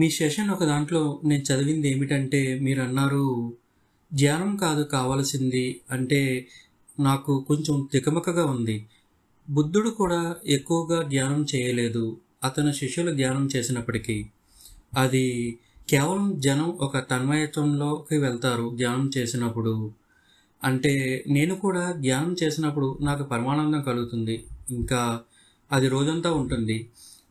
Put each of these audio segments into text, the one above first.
మీ session ఒక దాంట్లో నేను చదివింది ఏమిటంటే మీరు అన్నారు ధ్యానం కాదు కావాల్సింది అంటే నాకు కొంచెం తికమకగా ఉంది బుద్ధుడు కూడా ఎక్కువగా ధ్యానం చేయలేదు అతను శిష్యులు ధ్యానం చేసినప్పటికీ అది కేవలం జనం ఒక తన్మయత్వంలోకి వెళ్తారు ధ్యానం చేసినప్పుడు అంటే నేను కూడా ధ్యానం చేసినప్పుడు నాకు పరమానందం కలుగుతుంది ఇంకా అది రోజంతా ఉంటుంది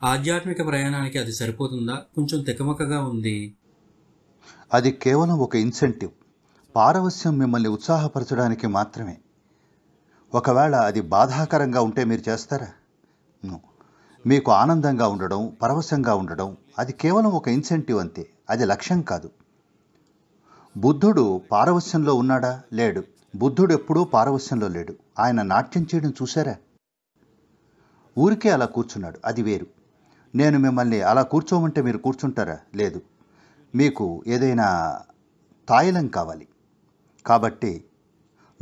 ఆధ్యాత్మిక ప్రయాణానికి అది సరిపోతుందా కొంచెం తికమకగా ఉంది అది కేవలం ఒక ఇన్సెంటివ్ పారవస్యం మిమ్మల్ని ఉత్సాహపరచడానికి మాత్రమే ఒకవేళ అది బాధాకరంగా ఉంటే మీరు చేస్తారా మీకు ఆనందంగా ఉండడం పరవశంగా ఉండడం అది కేవలం ఒక ఇన్సెంటివ్ అంతే అది లక్ష్యం కాదు బుద్ధుడు పారవశ్యంలో ఉన్నాడా లేడు బుద్ధుడు ఎప్పుడూ పారవశ్యంలో లేడు ఆయన నాట్యం చేయడం చూశారా ఊరికే అలా కూర్చున్నాడు అది వేరు నేను మిమ్మల్ని అలా కూర్చోమంటే మీరు కూర్చుంటారా లేదు మీకు ఏదైనా తాయిలం కావాలి కాబట్టి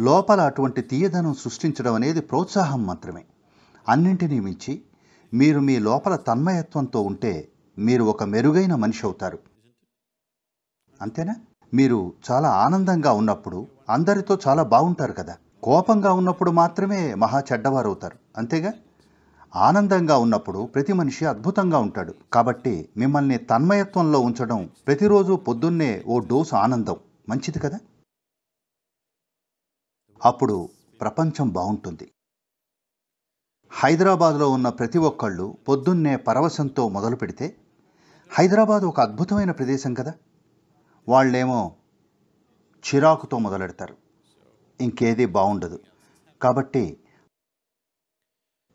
లోపల అటువంటి తీయదనం సృష్టించడం అనేది ప్రోత్సాహం మాత్రమే అన్నింటినీ మించి మీరు మీ లోపల తన్మయత్వంతో ఉంటే మీరు ఒక మెరుగైన మనిషి అవుతారు అంతేనా మీరు చాలా ఆనందంగా ఉన్నప్పుడు అందరితో చాలా బాగుంటారు కదా కోపంగా ఉన్నప్పుడు మాత్రమే మహా చెడ్డవారవుతారు అంతేగా ఆనందంగా ఉన్నప్పుడు ప్రతి మనిషి అద్భుతంగా ఉంటాడు కాబట్టి మిమ్మల్ని తన్మయత్వంలో ఉంచడం ప్రతిరోజు పొద్దున్నే ఓ డోసు ఆనందం మంచిది కదా అప్పుడు ప్రపంచం బాగుంటుంది హైదరాబాద్లో ఉన్న ప్రతి ఒక్కళ్ళు పొద్దున్నే పరవశంతో మొదలు పెడితే హైదరాబాద్ ఒక అద్భుతమైన ప్రదేశం కదా వాళ్ళేమో చిరాకుతో మొదలెడతారు ఇంకేది బాగుండదు కాబట్టి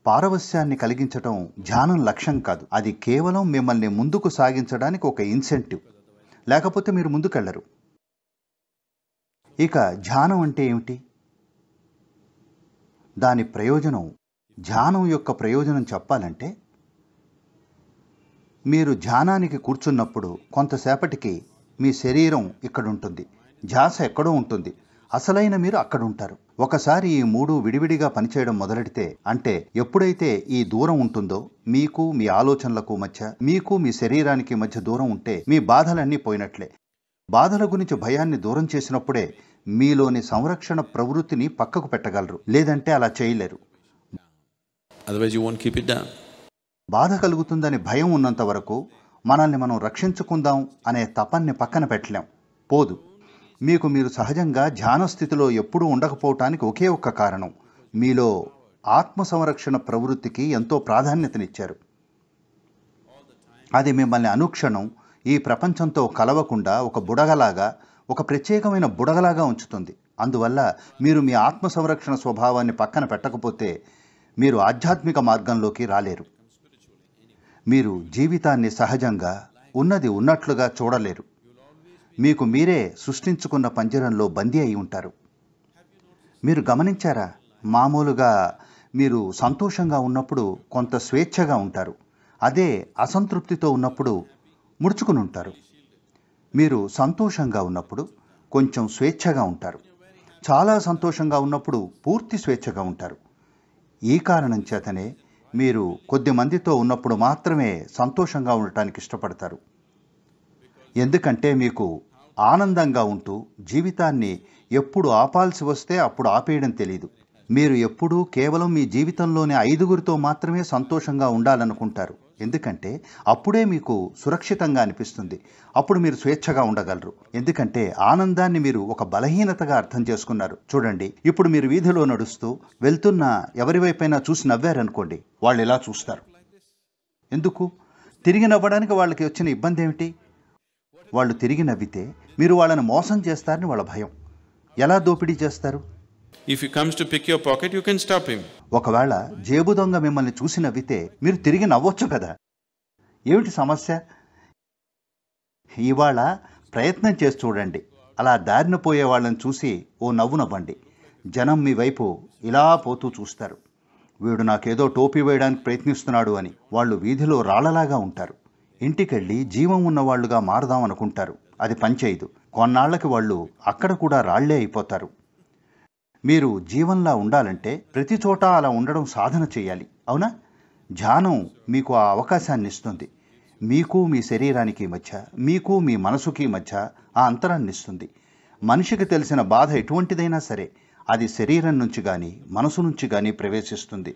పారవస్యాన్ని కలిగించడం ధ్యానం లక్ష్యం కాదు అది కేవలం మిమ్మల్ని ముందుకు సాగించడానికి ఒక ఇన్సెంటివ్ లేకపోతే మీరు ముందుకెళ్ళరు ఇక ధ్యానం అంటే ఏమిటి దాని ప్రయోజనం ధ్యానం యొక్క ప్రయోజనం చెప్పాలంటే మీరు ధ్యానానికి కూర్చున్నప్పుడు కొంతసేపటికి మీ శరీరం ఇక్కడ ఉంటుంది ధ్యాస ఎక్కడో ఉంటుంది అసలైన మీరు అక్కడ ఉంటారు ఒకసారి ఈ మూడు విడివిడిగా పనిచేయడం మొదలెడితే అంటే ఎప్పుడైతే ఈ దూరం ఉంటుందో మీకు మీ ఆలోచనలకు మధ్య మీకు మీ శరీరానికి మధ్య దూరం ఉంటే మీ బాధలన్నీ పోయినట్లే బాధల గురించి భయాన్ని దూరం చేసినప్పుడే మీలోని సంరక్షణ ప్రవృత్తిని పక్కకు పెట్టగలరు లేదంటే అలా చేయలేరు బాధ కలుగుతుందని భయం ఉన్నంత వరకు మనల్ని మనం రక్షించుకుందాం అనే తపన్ని పక్కన పెట్టలేం పోదు మీకు మీరు సహజంగా ధ్యాన స్థితిలో ఎప్పుడూ ఉండకపోవటానికి ఒకే ఒక్క కారణం మీలో ఆత్మ సంరక్షణ ప్రవృత్తికి ఎంతో ప్రాధాన్యతనిచ్చారు అది మిమ్మల్ని అనుక్షణం ఈ ప్రపంచంతో కలవకుండా ఒక బుడగలాగా ఒక ప్రత్యేకమైన బుడగలాగా ఉంచుతుంది అందువల్ల మీరు మీ ఆత్మ సంరక్షణ స్వభావాన్ని పక్కన పెట్టకపోతే మీరు ఆధ్యాత్మిక మార్గంలోకి రాలేరు మీరు జీవితాన్ని సహజంగా ఉన్నది ఉన్నట్లుగా చూడలేరు మీకు మీరే సృష్టించుకున్న పంజరంలో బందీ అయి ఉంటారు మీరు గమనించారా మామూలుగా మీరు సంతోషంగా ఉన్నప్పుడు కొంత స్వేచ్ఛగా ఉంటారు అదే అసంతృప్తితో ఉన్నప్పుడు ముడుచుకుని ఉంటారు మీరు సంతోషంగా ఉన్నప్పుడు కొంచెం స్వేచ్ఛగా ఉంటారు చాలా సంతోషంగా ఉన్నప్పుడు పూర్తి స్వేచ్ఛగా ఉంటారు ఈ కారణం చేతనే మీరు కొద్ది మందితో ఉన్నప్పుడు మాత్రమే సంతోషంగా ఉండటానికి ఇష్టపడతారు ఎందుకంటే మీకు ఆనందంగా ఉంటూ జీవితాన్ని ఎప్పుడు ఆపాల్సి వస్తే అప్పుడు ఆపేయడం తెలియదు మీరు ఎప్పుడూ కేవలం మీ జీవితంలోని ఐదుగురితో మాత్రమే సంతోషంగా ఉండాలనుకుంటారు ఎందుకంటే అప్పుడే మీకు సురక్షితంగా అనిపిస్తుంది అప్పుడు మీరు స్వేచ్ఛగా ఉండగలరు ఎందుకంటే ఆనందాన్ని మీరు ఒక బలహీనతగా అర్థం చేసుకున్నారు చూడండి ఇప్పుడు మీరు వీధిలో నడుస్తూ వెళ్తున్న ఎవరి వైపైనా చూసి నవ్వారనుకోండి వాళ్ళు ఎలా చూస్తారు ఎందుకు తిరిగి నవ్వడానికి వాళ్ళకి వచ్చిన ఇబ్బంది ఏమిటి వాళ్ళు తిరిగి నవ్వితే మీరు వాళ్ళని మోసం చేస్తారని వాళ్ళ భయం ఎలా దోపిడీ చేస్తారు if you comes to pick your pocket you can stop him ఒకవేళ జేబు దొంగ మిమ్మల్ని చూసి నవ్వితే మీరు తిరిగి నవ్వొచ్చు కదా ఏమిటి సమస్య ఇవాళ ప్రయత్నం చేసి చూడండి అలా దారిన పోయే వాళ్ళని చూసి ఓ నవ్వు నవ్వండి జనం మీ వైపు ఇలా పోతూ చూస్తారు వీడు నాకేదో టోపీ వేయడానికి ప్రయత్నిస్తున్నాడు అని వాళ్ళు వీధిలో రాళ్లలాగా ఉంటారు ఇంటికెళ్ళి జీవం ఉన్నవాళ్లుగా మారుదామనుకుంటారు అది పనిచేయదు కొన్నాళ్లకి వాళ్ళు అక్కడ కూడా రాళ్లే అయిపోతారు మీరు జీవంలా ఉండాలంటే ప్రతి చోట అలా ఉండడం సాధన చేయాలి అవునా ధ్యానం మీకు ఆ అవకాశాన్ని ఇస్తుంది మీకు మీ శరీరానికి మధ్య మీకు మీ మనసుకి మధ్య ఆ అంతరాన్ని ఇస్తుంది మనిషికి తెలిసిన బాధ ఎటువంటిదైనా సరే అది శరీరం నుంచి కానీ మనసు నుంచి కానీ ప్రవేశిస్తుంది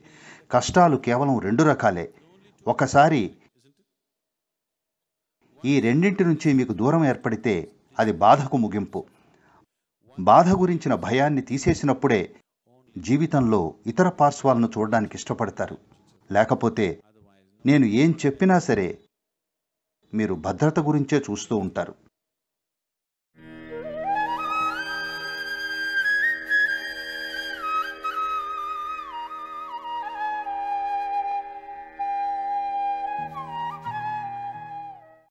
కష్టాలు కేవలం రెండు రకాలే ఒకసారి ఈ రెండింటి నుంచి మీకు దూరం ఏర్పడితే అది బాధకు ముగింపు బాధ గురించిన భయాన్ని తీసేసినప్పుడే జీవితంలో ఇతర పార్శ్వాలను చూడడానికి ఇష్టపడతారు లేకపోతే నేను ఏం చెప్పినా సరే మీరు భద్రత గురించే చూస్తూ ఉంటారు